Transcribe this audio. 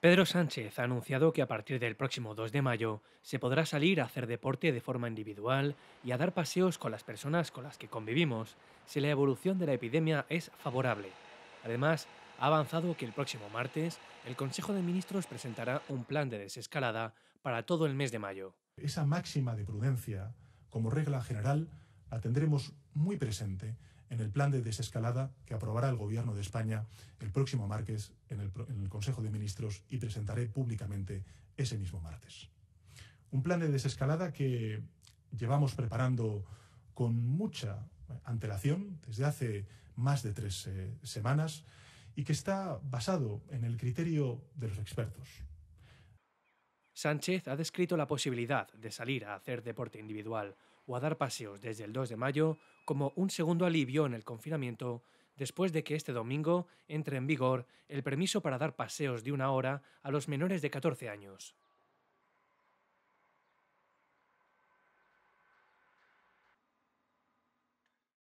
Pedro Sánchez ha anunciado que a partir del próximo 2 de mayo se podrá salir a hacer deporte de forma individual y a dar paseos con las personas con las que convivimos si la evolución de la epidemia es favorable. Además, ha avanzado que el próximo martes el Consejo de Ministros presentará un plan de desescalada para todo el mes de mayo. Esa máxima de prudencia, como regla general, la tendremos muy presente en el plan de desescalada que aprobará el Gobierno de España el próximo martes en el, Consejo de Ministros y presentaré públicamente ese mismo martes. Un plan de desescalada que llevamos preparando con mucha antelación desde hace más de tres eh, semanas y que está basado en el criterio de los expertos. Sánchez ha descrito la posibilidad de salir a hacer deporte individual o a dar paseos desde el 2 de mayo como un segundo alivio en el confinamiento después de que este domingo entre en vigor el permiso para dar paseos de una hora a los menores de 14 años.